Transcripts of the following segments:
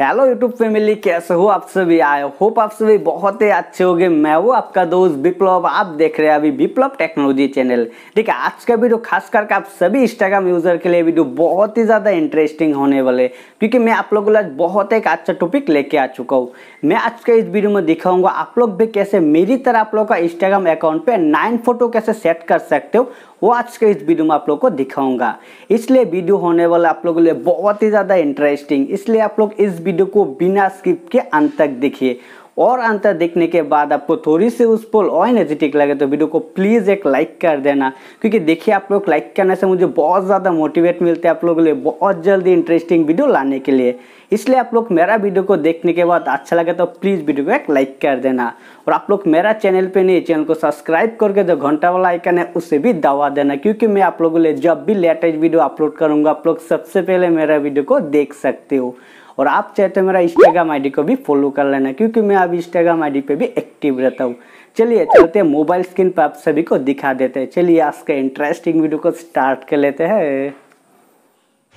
hello YouTube family कैसे हो आप सभी आए होप आप सभी बहुत ही अच्छे गए मैं हूँ आपका दोस्त विप्लव आप देख रहे हैं अभी विप्लव टेक्नोलॉजी चैनल ठीक है आज का वीडियो खास करके आप सभी इंस्टाग्राम यूजर के लिए वीडियो बहुत ही ज़्यादा इंटरेस्टिंग होने वाले क्योंकि मैं आप लोगों को आज बहुत एक अच्छा टॉपिक लेके आ चुका हूँ मैं आज के इस वीडियो में दिखाऊंगा आप लोग भी कैसे मेरी तरह आप लोग का इंस्टाग्राम अकाउंट पर नाइन फोटो कैसे सेट कर सकते हो वो आज के इस वीडियो में आप लोग को दिखाऊंगा इसलिए वीडियो होने वाला आप लोगों के लिए बहुत ही ज़्यादा इंटरेस्टिंग इसलिए आप लोग इस वीडियो को बिना स्किप के अंत तक देखिए और अंत तक देखने के बाद आपको थोड़ी सी उस पर और एनर्जेटिक लगे तो वीडियो को प्लीज़ एक लाइक कर देना क्योंकि देखिए आप लोग लाइक करने से मुझे बहुत ज़्यादा मोटिवेट मिलते हैं आप लोगों के लिए बहुत जल्दी इंटरेस्टिंग वीडियो लाने के लिए इसलिए आप लोग मेरा वीडियो को देखने के बाद अच्छा लगे तो प्लीज़ वीडियो को एक लाइक कर देना और आप लोग मेरा चैनल पर नहीं चैनल को सब्सक्राइब करके जो घंटा वाला आइकन है उसे भी दबा देना क्योंकि मैं आप लोगों के लिए जब भी लेटेस्ट वीडियो अपलोड करूँगा आप लोग सबसे पहले मेरा वीडियो को देख सकते हो और आप चाहे तो मेरा इंस्टाग्राम आई को भी फॉलो कर लेना क्योंकि मैं अब इंस्टाग्राम आई पे भी एक्टिव रहता हूँ चलिए चलते हैं मोबाइल स्क्रीन पर आप सभी को दिखा देते हैं चलिए आज का इंटरेस्टिंग वीडियो को स्टार्ट कर लेते हैं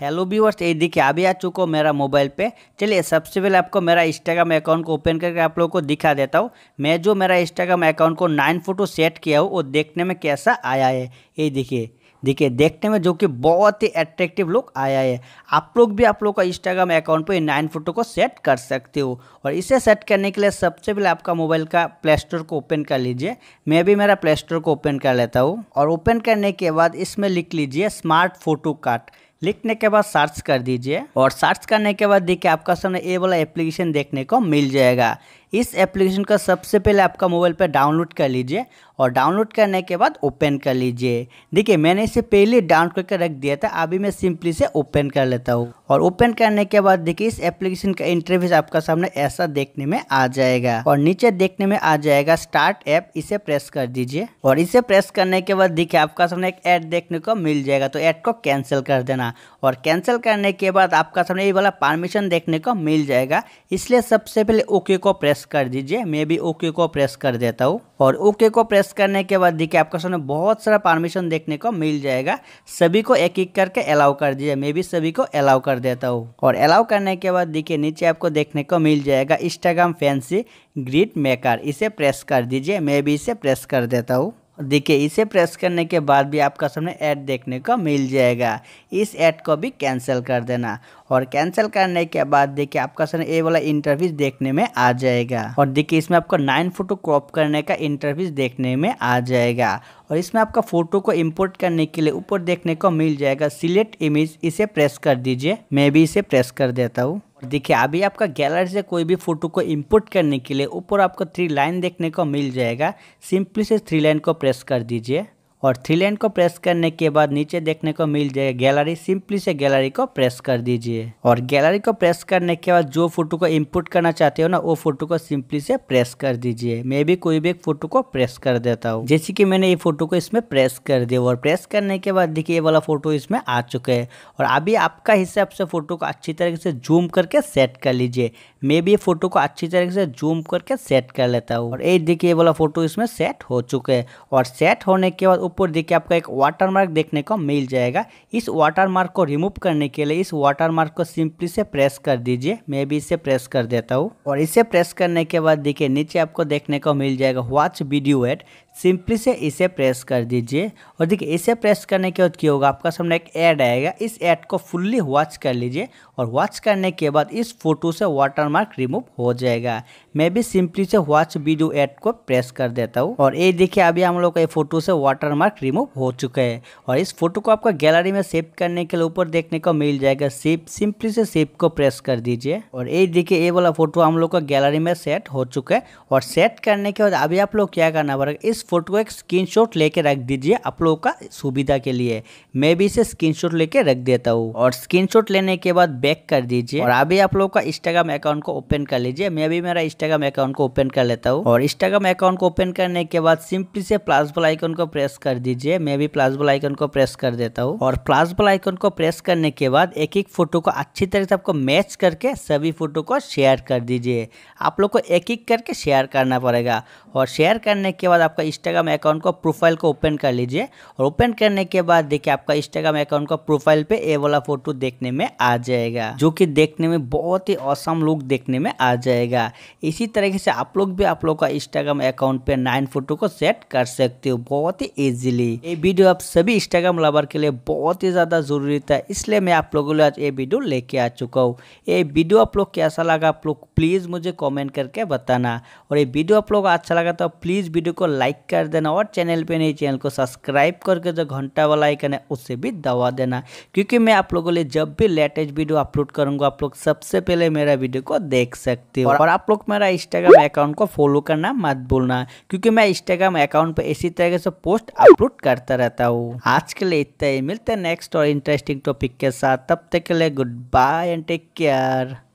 हेलो व्यूवर्स ये देखिए अभी आ चुका हूँ मेरा मोबाइल पे चलिए सबसे पहले आपको मेरा इंस्टाग्राम अकाउंट को ओपन करके आप लोगों को दिखा देता हूँ मैं जो मेरा इंस्टाग्राम अकाउंट को नाइन फोटो सेट किया हूँ वो देखने में कैसा आया है ये देखिए देखिए देखने में जो कि बहुत ही अट्रैक्टिव लुक आया है आप लोग भी आप लोग का इंस्टाग्राम अकाउंट पर नाइन फोटो को सेट कर सकते हो और इसे सेट करने के लिए सबसे पहले आपका मोबाइल का प्ले स्टोर को ओपन कर लीजिए मैं भी मेरा प्ले स्टोर को ओपन कर लेता हूँ और ओपन करने के बाद इसमें लिख लीजिए स्मार्ट फोटो कार्ट लिखने के बाद सर्च कर दीजिए और सर्च करने के बाद देखिए आपका सामने ये वाला एप्लीकेशन देखने को मिल जाएगा इस एप्लीकेशन का सबसे पहले आपका मोबाइल पर डाउनलोड कर लीजिए और डाउनलोड करने के बाद ओपन कर लीजिए देखिए मैंने इसे पहले डाउनलोड करके रख दिया था अभी मैं सिंपली से ओपन कर लेता हूँ और ओपन करने के बाद देखिए इस एप्लीकेशन का इंटरव्यूज आपका सामने ऐसा देखने में आ जाएगा और नीचे देखने में आ जाएगा स्टार्ट ऐप इसे प्रेस कर दीजिए और इसे प्रेस करने के बाद देखिए आपका सामने एक ऐड देखने को मिल जाएगा तो ऐड को कैंसिल कर देना और कैंसिल करने के बाद आपका सामने ये वाला परमिशन देखने को मिल जाएगा इसलिए सबसे पहले ओके को प्रेस प्रेस कर दीजिए मैं भी ओके को प्रेस कर देता हूँ और ओके को प्रेस करने के बाद देखिए आपका सामने बहुत सारा परमिशन देखने को मिल जाएगा सभी को एक एक करके अलाउ कर दीजिए मैं भी सभी को अलाउ कर देता हूँ और अलाउ करने के बाद देखिए नीचे आपको देखने को मिल जाएगा इंस्टाग्राम फैंसी ग्रीट मेकर इसे प्रेस कर दीजिए मैं भी इसे प्रेस कर देता हूँ देखिए इसे प्रेस करने के बाद भी आपका सामने ऐड देखने को मिल जाएगा इस ऐड को भी कैंसिल कर देना और कैंसिल करने के बाद देखिए आपका सर ये वाला इंटरव्यूज देखने में आ जाएगा और देखिए इसमें आपको नाइन फोटो क्रॉप करने का इंटरव्यू देखने में आ जाएगा और इसमें आपका फोटो को इंपोर्ट करने के लिए ऊपर देखने को मिल जाएगा सिलेक्ट इमेज इसे प्रेस कर दीजिए मैं भी इसे प्रेस कर देता हूँ देखिए अभी आपका गैलरी से कोई भी फोटो को इंपोर्ट करने के लिए ऊपर आपको थ्री लाइन देखने को मिल जाएगा सिंपली से थ्री लाइन को प्रेस कर दीजिए और थ्री लाइन को प्रेस करने के बाद नीचे देखने को मिल जाएगा गैलरी सिंपली से गैलरी को प्रेस कर दीजिए और गैलरी को प्रेस करने के बाद जो फोटो को इनपुट करना चाहते हो ना वो फोटो को सिंपली से प्रेस कर दीजिए मैं भी कोई भी एक फोटो को प्रेस कर देता हूँ जैसे कि मैंने ये फोटो को इसमें प्रेस कर दिया और प्रेस करने के बाद देखिए ये वाला फोटो इसमें आ चुका है और अभी आपका हिसाब से फोटो को अच्छी तरीके से जूम करके सेट कर लीजिए मैं भी ये फोटो को अच्छी तरीके से जूम करके सेट कर लेता हूँ और ये देखिए ये वाला फोटो इसमें सेट हो चुका है और सेट होने के बाद ऊपर देखिए आपको एक वाटरमार्क देखने को मिल जाएगा इस वाटरमार्क को रिमूव करने के लिए इस वाटरमार्क को सिंपली से प्रेस कर दीजिए मैं भी इसे प्रेस कर देता हूँ और इसे प्रेस करने के बाद देखिए नीचे आपको देखने को मिल जाएगा वॉच वीडियो एड सिंपली से इसे प्रेस कर दीजिए और देखिए इसे प्रेस करने के बाद क्या होगा आपका सामने एक ऐड आएगा इस ऐड को फुल्ली वॉच कर लीजिए और वॉच करने के बाद इस फोटो से वाटरमार्क रिमूव हो जाएगा मैं भी सिंपली से वॉच वीडियो ऐड को प्रेस कर देता हूँ और ये देखिए अभी हम लोग का ये फोटो से वाटर वाटरमार्क रिमूव हो चुका है और इस फोटो को आपका गैलरी में सेव करने के लिए ऊपर देखने को मिल जाएगा सेव सिंपली से सेव को प्रेस कर दीजिए और ये देखिए ये वाला फोटो हम लोग का गैलरी में सेट हो चुका है और सेट करने के बाद अभी आप लोग क्या करना पड़ेगा इस फोटो को एक स्क्रीन लेके रख दीजिए आप लोगों का सुविधा के लिए मैं भी इसे स्क्रीन लेके रख देता हूँ और स्क्रीन लेने के बाद बैक कर दीजिए और अभी आप लोग का इंस्टाग्राम अकाउंट को ओपन कर लीजिए मैं भी मेरा इंस्टाग्राम अकाउंट को ओपन कर लेता हूँ और इंस्टाग्राम अकाउंट को ओपन करने के बाद सिंपली से प्लस वाला आइकन को प्रेस कर कर दीजिए मैं भी प्लस बल आइकन को प्रेस कर देता हूँ और प्लस बल आइकन को प्रेस करने के बाद एक एक फोटो को अच्छी तरह से आपको मैच करके सभी फोटो को शेयर कर दीजिए आप लोग को एक एक करके शेयर करना पड़ेगा और शेयर करने के बाद आपका इंस्टाग्राम अकाउंट को प्रोफाइल को ओपन कर लीजिए और ओपन करने के बाद देखिए आपका इंस्टाग्राम अकाउंट का प्रोफाइल पे ए वाला फोटो देखने में आ जाएगा जो कि देखने में बहुत ही औसम लुक देखने में आ जाएगा इसी तरीके से आप लोग भी आप लोग का इंस्टाग्राम अकाउंट पे नाइन फोटो को सेट कर सकते हो बहुत ही इजीली ये वीडियो आप सभी इंस्टाग्राम लवर के लिए बहुत ही ज़्यादा ज़रूरी था इसलिए मैं आप लोगों के लिए आज ये वीडियो लेके आ चुका हूँ ये वीडियो आप लोग कैसा लगा आप लोग प्लीज़ मुझे कॉमेंट करके बताना और ये वीडियो आप लोग अच्छा लगा तो प्लीज़ वीडियो को लाइक कर देना और चैनल पर नहीं चैनल को सब्सक्राइब करके जो घंटा वाला आइकन है उससे भी दबा देना क्योंकि मैं आप लोगों के लिए जब भी लेटेस्ट वीडियो अपलोड करूंगा आप लोग सबसे पहले मेरा वीडियो को देख सकते हो और आप लोग मेरा इंस्टाग्राम अकाउंट को फॉलो करना मत भूलना क्योंकि मैं इंस्टाग्राम अकाउंट पर इसी तरह से पोस्ट अपलोड करता रहता हूँ आज के लिए इतना ही मिलते हैं नेक्स्ट और इंटरेस्टिंग टॉपिक के साथ तब तक के लिए goodbye and take care